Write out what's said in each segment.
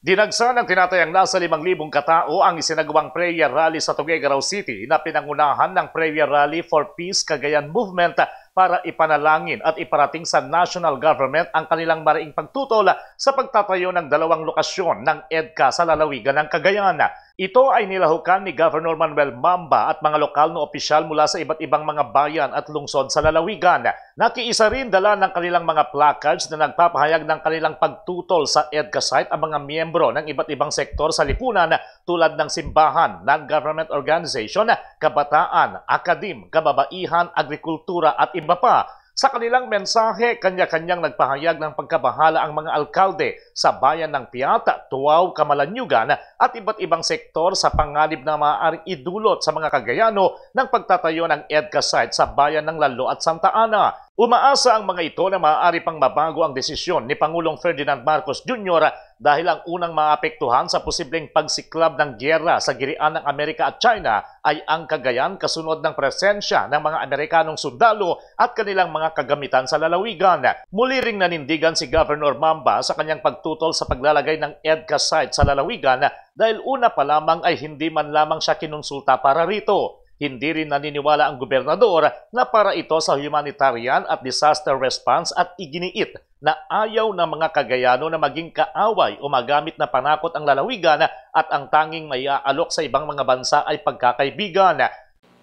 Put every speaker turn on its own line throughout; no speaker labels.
Dinagsa ng tinatayang nasa 5,000 katao ang isinagawang prayer rally sa Tuguegarao City na pinangunahan ng Prayer Rally for Peace Cagayan Movement para ipanalangin at iparating sa national government ang kanilang maraing pagtutol sa pagtatayo ng dalawang lokasyon ng EDCA sa lalawigan ng Cagayan. Ito ay nilahukan ni Governor Manuel Mamba at mga lokal na opisyal mula sa iba't ibang mga bayan at lungsod sa lalawigan. Nakiisa rin dala ng kanilang mga placards na nagpapahayag ng kanilang pagtutol sa EDCA site ang mga miyembro ng iba't ibang sektor sa lipunan tulad ng simbahan, non-government organization, kabataan, akadim, kababaihan, agrikultura at iba pa. Sa kanilang mensahe, kanya-kanyang nagpahayag ng pagkabahala ang mga alkalde sa bayan ng Piata, Tuaw, Kamalanyugan at iba't ibang sektor sa panganib na maaaring idulot sa mga Kagayano ng pagtatayo ng EDCA site sa bayan ng Lalo at Santa Ana. Umaasa ang mga ito na maaari pang mabago ang desisyon ni Pangulong Ferdinand Marcos Jr. dahil ang unang maapektuhan sa posibleng pagsiklab ng gyera sa girian ng Amerika at China ay ang Cagayan kasunod ng presensya ng mga Amerikanong sundalo at kanilang mga kagamitan sa lalawigan. Muli ring nanindigan si Governor Mamba sa kanyang pagtutol sa paglalagay ng EDCA site sa lalawigan dahil una pa lamang ay hindi man lamang siya kinonsulta para rito. Hindi rin naniniwala ang gobernador na para ito sa humanitarian at disaster response at iginiit na ayaw ng mga Kagayano na maging kaaway o magamit na panakot ang lalawigan at ang tanging may aalok sa ibang mga bansa ay pagkakaibigan.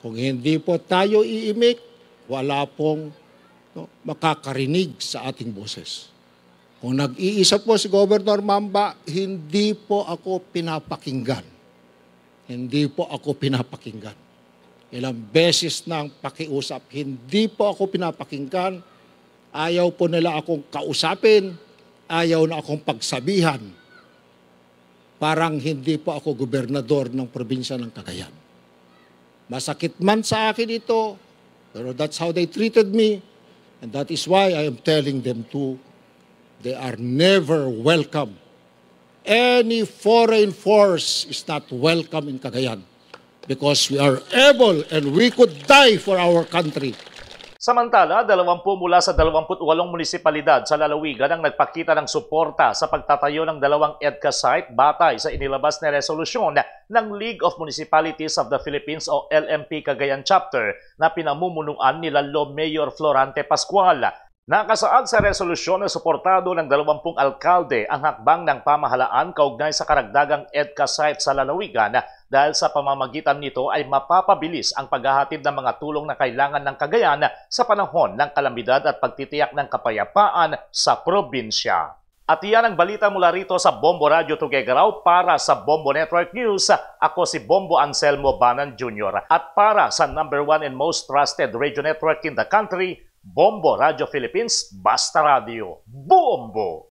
Kung hindi po tayo iimik, wala pong no, makakarinig sa ating boses. Kung nag-iisa po si Governor Mamba, hindi po ako pinapakinggan. Hindi po ako pinapakinggan. Ilang beses na ang pakiusap, hindi po ako pinapakinggan, ayaw po nila akong kausapin, ayaw na akong pagsabihan. Parang hindi po ako gobernador ng probinsya ng Cagayan. Masakit man sa akin ito, pero that's how they treated me. And that is why I am telling them to, they are never welcome. Any foreign force is not welcome in Cagayan because we are able and we could die for our country.
Samantala, 20 mula sa 28 munisipalidad sa lalawigan ang nagpakita ng suporta sa pagtatayo ng dalawang EDCA site batay sa inilabas na resolusyon ng League of Municipalities of the Philippines o LMP Cagayan Chapter na pinamumunuan ni Lo Mayor Florante Pascual. Nakasaad sa resolusyon na suportado ng 20 alkalde ang hakbang ng pamahalaan kaugnay sa karagdagang EDCA site sa lalawigan dahil sa pamamagitan nito ay mapapabilis ang paghahatid ng mga tulong na kailangan ng kagayan sa panahon ng kalamidad at pagtitiyak ng kapayapaan sa probinsya. At iyan ang balita mula rito sa Bombo Radio Tuguegarao para sa Bombo Network News. Ako si Bombo Anselmo Banan Jr. At para sa number one and most trusted radio network in the country, Bombo Radio Philippines, Basta Radio. Bombo!